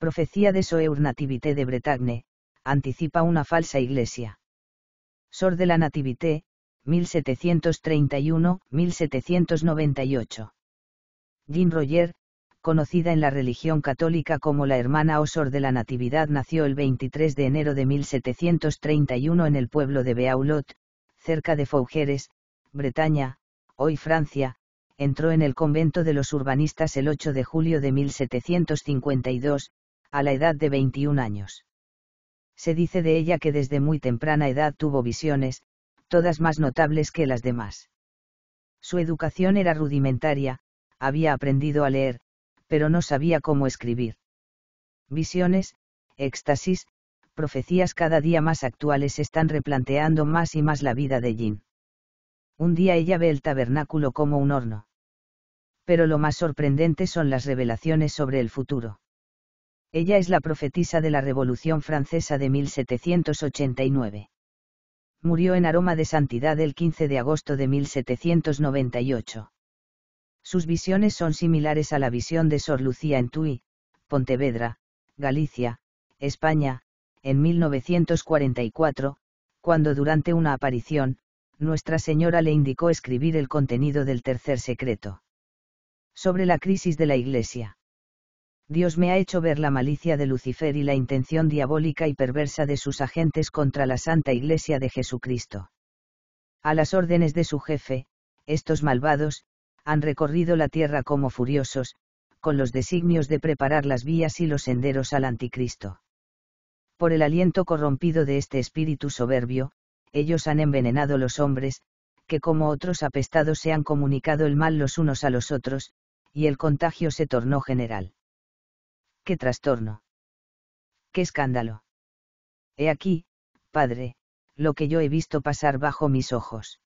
profecía de Soeur Nativité de Bretagne, anticipa una falsa iglesia. Sor de la Nativité, 1731-1798. Jean Roger, conocida en la religión católica como la hermana Sor de la Natividad, nació el 23 de enero de 1731 en el pueblo de Beaulot, cerca de Fougeres, Bretaña, hoy Francia, entró en el convento de los urbanistas el 8 de julio de 1752, a la edad de 21 años. Se dice de ella que desde muy temprana edad tuvo visiones, todas más notables que las demás. Su educación era rudimentaria, había aprendido a leer, pero no sabía cómo escribir. Visiones, éxtasis, profecías cada día más actuales están replanteando más y más la vida de Jin. Un día ella ve el tabernáculo como un horno. Pero lo más sorprendente son las revelaciones sobre el futuro. Ella es la profetisa de la Revolución Francesa de 1789. Murió en aroma de santidad el 15 de agosto de 1798. Sus visiones son similares a la visión de Sor Lucía en Tui, Pontevedra, Galicia, España, en 1944, cuando durante una aparición, Nuestra Señora le indicó escribir el contenido del tercer secreto. Sobre la crisis de la Iglesia. Dios me ha hecho ver la malicia de Lucifer y la intención diabólica y perversa de sus agentes contra la Santa Iglesia de Jesucristo. A las órdenes de su jefe, estos malvados, han recorrido la tierra como furiosos, con los designios de preparar las vías y los senderos al anticristo. Por el aliento corrompido de este espíritu soberbio, ellos han envenenado los hombres, que como otros apestados se han comunicado el mal los unos a los otros, y el contagio se tornó general qué trastorno. Qué escándalo. He aquí, padre, lo que yo he visto pasar bajo mis ojos.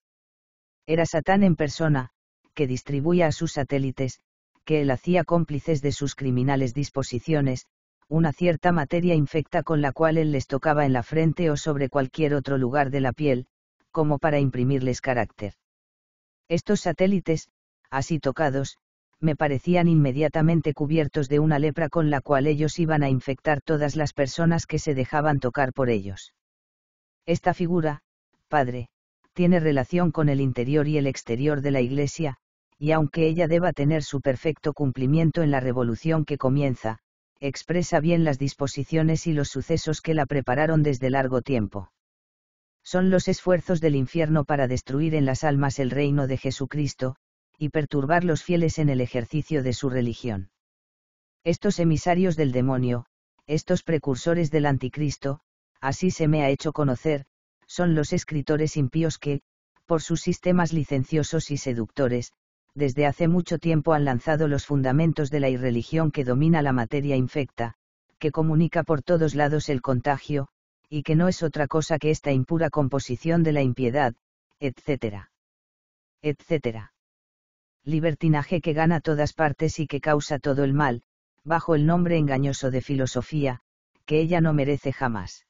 Era Satán en persona, que distribuía a sus satélites, que él hacía cómplices de sus criminales disposiciones, una cierta materia infecta con la cual él les tocaba en la frente o sobre cualquier otro lugar de la piel, como para imprimirles carácter. Estos satélites, así tocados, me parecían inmediatamente cubiertos de una lepra con la cual ellos iban a infectar todas las personas que se dejaban tocar por ellos. Esta figura, padre, tiene relación con el interior y el exterior de la Iglesia, y aunque ella deba tener su perfecto cumplimiento en la revolución que comienza, expresa bien las disposiciones y los sucesos que la prepararon desde largo tiempo. Son los esfuerzos del infierno para destruir en las almas el reino de Jesucristo, y perturbar los fieles en el ejercicio de su religión. Estos emisarios del demonio, estos precursores del anticristo, así se me ha hecho conocer, son los escritores impíos que, por sus sistemas licenciosos y seductores, desde hace mucho tiempo han lanzado los fundamentos de la irreligión que domina la materia infecta, que comunica por todos lados el contagio, y que no es otra cosa que esta impura composición de la impiedad, etcétera, etcétera libertinaje que gana todas partes y que causa todo el mal, bajo el nombre engañoso de filosofía, que ella no merece jamás.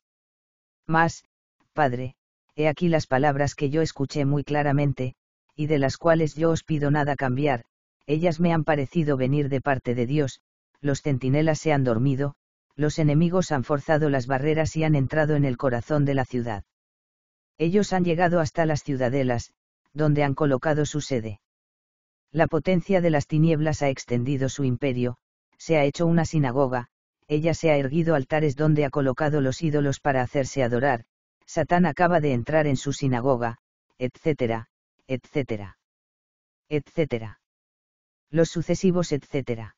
Mas, Padre, he aquí las palabras que yo escuché muy claramente, y de las cuales yo os pido nada cambiar, ellas me han parecido venir de parte de Dios, los centinelas se han dormido, los enemigos han forzado las barreras y han entrado en el corazón de la ciudad. Ellos han llegado hasta las ciudadelas, donde han colocado su sede. La potencia de las tinieblas ha extendido su imperio, se ha hecho una sinagoga, ella se ha erguido altares donde ha colocado los ídolos para hacerse adorar, Satán acaba de entrar en su sinagoga, etcétera, etcétera. Etcétera. Los sucesivos etcétera.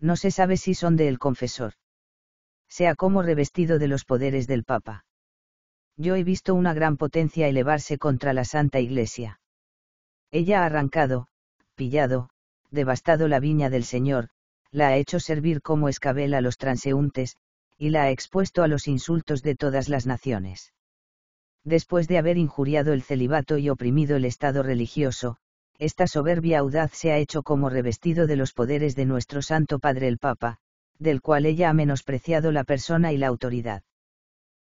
No se sabe si son del el confesor. Sea como revestido de los poderes del Papa. Yo he visto una gran potencia elevarse contra la Santa Iglesia. Ella ha arrancado, pillado, devastado la viña del Señor, la ha hecho servir como escabel a los transeúntes, y la ha expuesto a los insultos de todas las naciones. Después de haber injuriado el celibato y oprimido el Estado religioso, esta soberbia audaz se ha hecho como revestido de los poderes de nuestro Santo Padre el Papa, del cual ella ha menospreciado la persona y la autoridad.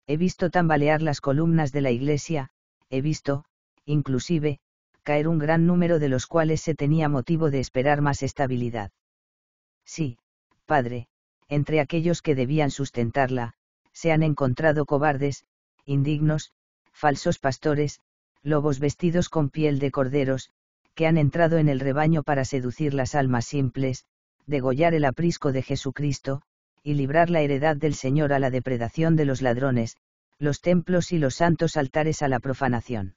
He visto tambalear las columnas de la Iglesia, he visto, inclusive, caer un gran número de los cuales se tenía motivo de esperar más estabilidad. Sí, padre, entre aquellos que debían sustentarla, se han encontrado cobardes, indignos, falsos pastores, lobos vestidos con piel de corderos, que han entrado en el rebaño para seducir las almas simples, degollar el aprisco de Jesucristo, y librar la heredad del Señor a la depredación de los ladrones, los templos y los santos altares a la profanación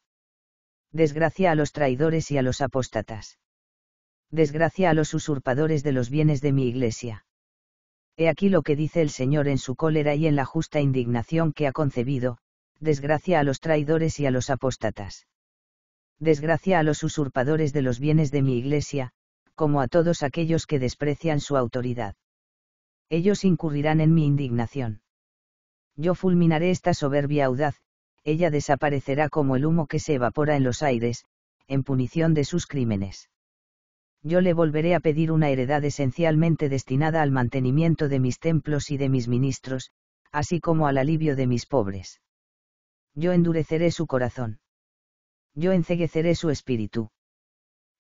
desgracia a los traidores y a los apóstatas. Desgracia a los usurpadores de los bienes de mi iglesia. He aquí lo que dice el Señor en su cólera y en la justa indignación que ha concebido, desgracia a los traidores y a los apóstatas. Desgracia a los usurpadores de los bienes de mi iglesia, como a todos aquellos que desprecian su autoridad. Ellos incurrirán en mi indignación. Yo fulminaré esta soberbia audaz, ella desaparecerá como el humo que se evapora en los aires, en punición de sus crímenes. Yo le volveré a pedir una heredad esencialmente destinada al mantenimiento de mis templos y de mis ministros, así como al alivio de mis pobres. Yo endureceré su corazón. Yo encegueceré su espíritu.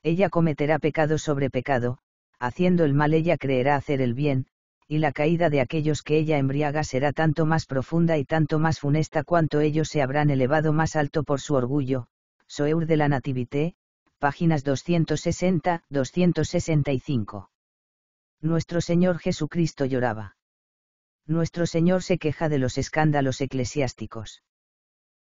Ella cometerá pecado sobre pecado, haciendo el mal ella creerá hacer el bien, y la caída de aquellos que ella embriaga será tanto más profunda y tanto más funesta cuanto ellos se habrán elevado más alto por su orgullo. Soeur de la Nativité, páginas 260-265. Nuestro Señor Jesucristo lloraba. Nuestro Señor se queja de los escándalos eclesiásticos.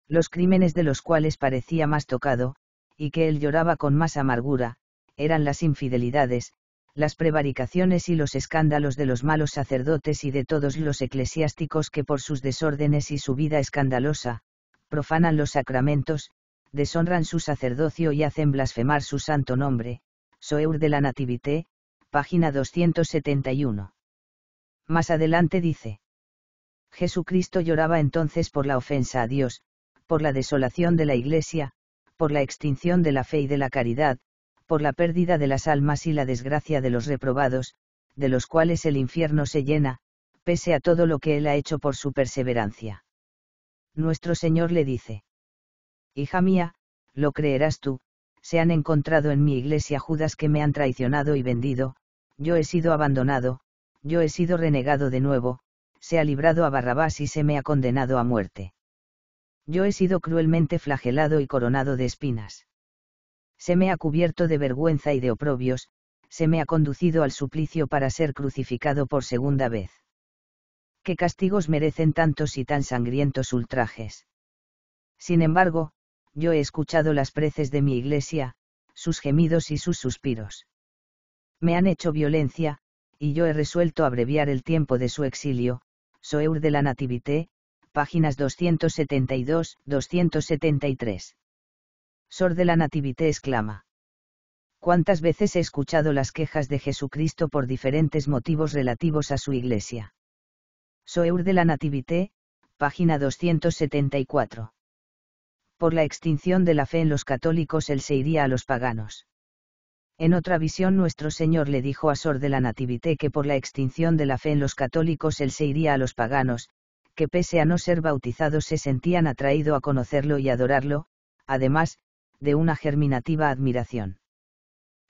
Los crímenes de los cuales parecía más tocado, y que él lloraba con más amargura, eran las infidelidades, las prevaricaciones y los escándalos de los malos sacerdotes y de todos los eclesiásticos que por sus desórdenes y su vida escandalosa, profanan los sacramentos, deshonran su sacerdocio y hacen blasfemar su santo nombre. Soeur de la Nativité, página 271. Más adelante dice. Jesucristo lloraba entonces por la ofensa a Dios, por la desolación de la Iglesia, por la extinción de la fe y de la caridad, por la pérdida de las almas y la desgracia de los reprobados, de los cuales el infierno se llena, pese a todo lo que él ha hecho por su perseverancia. Nuestro Señor le dice, Hija mía, lo creerás tú, se han encontrado en mi iglesia Judas que me han traicionado y vendido, yo he sido abandonado, yo he sido renegado de nuevo, se ha librado a Barrabás y se me ha condenado a muerte. Yo he sido cruelmente flagelado y coronado de espinas se me ha cubierto de vergüenza y de oprobios, se me ha conducido al suplicio para ser crucificado por segunda vez. ¿Qué castigos merecen tantos y tan sangrientos ultrajes? Sin embargo, yo he escuchado las preces de mi iglesia, sus gemidos y sus suspiros. Me han hecho violencia, y yo he resuelto abreviar el tiempo de su exilio, Soeur de la Nativité, páginas 272-273. Sor de la Nativité exclama. ¿Cuántas veces he escuchado las quejas de Jesucristo por diferentes motivos relativos a su iglesia? Soeur de la Nativité, página 274. Por la extinción de la fe en los católicos él se iría a los paganos. En otra visión nuestro Señor le dijo a Sor de la Nativité que por la extinción de la fe en los católicos él se iría a los paganos, que pese a no ser bautizados se sentían atraídos a conocerlo y adorarlo, además, de una germinativa admiración.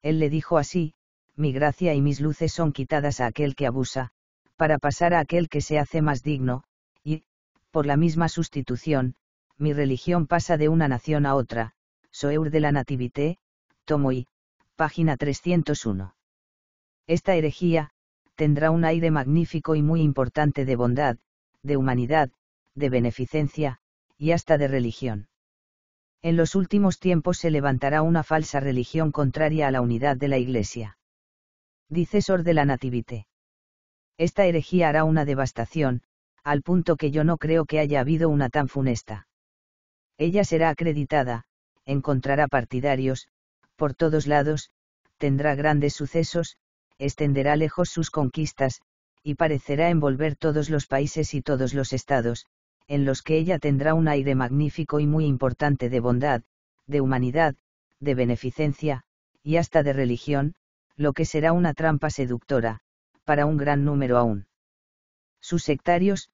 Él le dijo así, mi gracia y mis luces son quitadas a aquel que abusa, para pasar a aquel que se hace más digno, y, por la misma sustitución, mi religión pasa de una nación a otra, Soeur de la Nativité, tomo I, página 301. Esta herejía, tendrá un aire magnífico y muy importante de bondad, de humanidad, de beneficencia, y hasta de religión en los últimos tiempos se levantará una falsa religión contraria a la unidad de la Iglesia. Dicesor de la Nativité. Esta herejía hará una devastación, al punto que yo no creo que haya habido una tan funesta. Ella será acreditada, encontrará partidarios, por todos lados, tendrá grandes sucesos, extenderá lejos sus conquistas, y parecerá envolver todos los países y todos los estados, en los que ella tendrá un aire magnífico y muy importante de bondad, de humanidad, de beneficencia, y hasta de religión, lo que será una trampa seductora, para un gran número aún. Sus sectarios,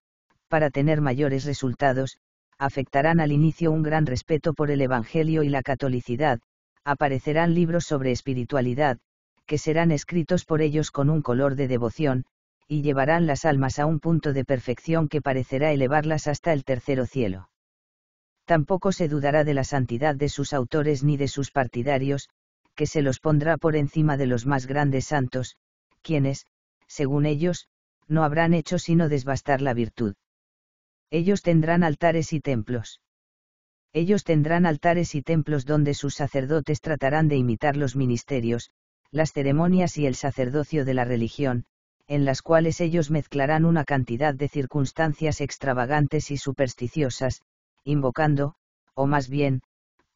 para tener mayores resultados, afectarán al inicio un gran respeto por el Evangelio y la catolicidad, aparecerán libros sobre espiritualidad, que serán escritos por ellos con un color de devoción, y llevarán las almas a un punto de perfección que parecerá elevarlas hasta el tercero cielo. Tampoco se dudará de la santidad de sus autores ni de sus partidarios, que se los pondrá por encima de los más grandes santos, quienes, según ellos, no habrán hecho sino desbastar la virtud. Ellos tendrán altares y templos. Ellos tendrán altares y templos donde sus sacerdotes tratarán de imitar los ministerios, las ceremonias y el sacerdocio de la religión, en las cuales ellos mezclarán una cantidad de circunstancias extravagantes y supersticiosas, invocando, o más bien,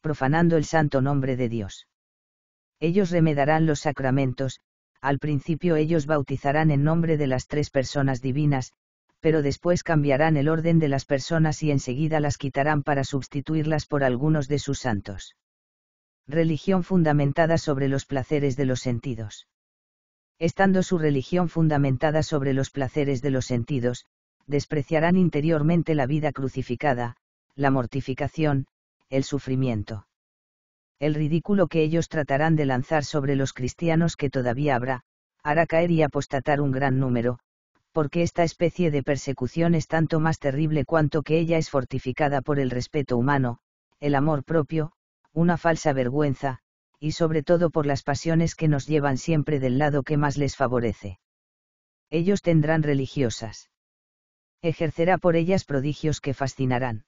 profanando el santo nombre de Dios. Ellos remedarán los sacramentos, al principio ellos bautizarán en nombre de las tres personas divinas, pero después cambiarán el orden de las personas y enseguida las quitarán para sustituirlas por algunos de sus santos. Religión fundamentada sobre los placeres de los sentidos estando su religión fundamentada sobre los placeres de los sentidos, despreciarán interiormente la vida crucificada, la mortificación, el sufrimiento. El ridículo que ellos tratarán de lanzar sobre los cristianos que todavía habrá, hará caer y apostatar un gran número, porque esta especie de persecución es tanto más terrible cuanto que ella es fortificada por el respeto humano, el amor propio, una falsa vergüenza, y sobre todo por las pasiones que nos llevan siempre del lado que más les favorece. Ellos tendrán religiosas. Ejercerá por ellas prodigios que fascinarán.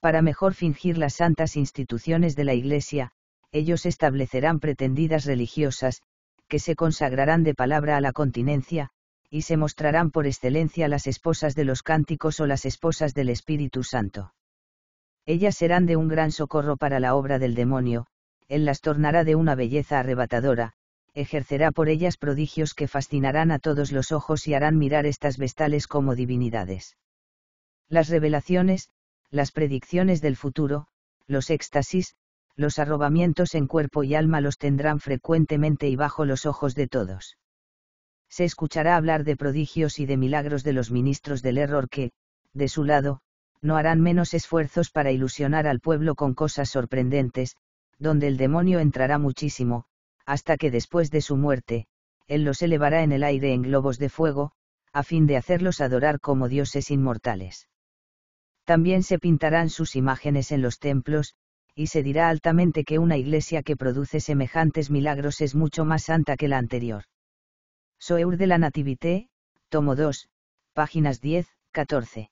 Para mejor fingir las santas instituciones de la Iglesia, ellos establecerán pretendidas religiosas, que se consagrarán de palabra a la continencia, y se mostrarán por excelencia las esposas de los cánticos o las esposas del Espíritu Santo. Ellas serán de un gran socorro para la obra del demonio, él las tornará de una belleza arrebatadora, ejercerá por ellas prodigios que fascinarán a todos los ojos y harán mirar estas vestales como divinidades. Las revelaciones, las predicciones del futuro, los éxtasis, los arrobamientos en cuerpo y alma los tendrán frecuentemente y bajo los ojos de todos. Se escuchará hablar de prodigios y de milagros de los ministros del error que, de su lado, no harán menos esfuerzos para ilusionar al pueblo con cosas sorprendentes, donde el demonio entrará muchísimo, hasta que después de su muerte, él los elevará en el aire en globos de fuego, a fin de hacerlos adorar como dioses inmortales. También se pintarán sus imágenes en los templos, y se dirá altamente que una iglesia que produce semejantes milagros es mucho más santa que la anterior. Soeur de la Nativité, tomo 2, páginas 10, 14.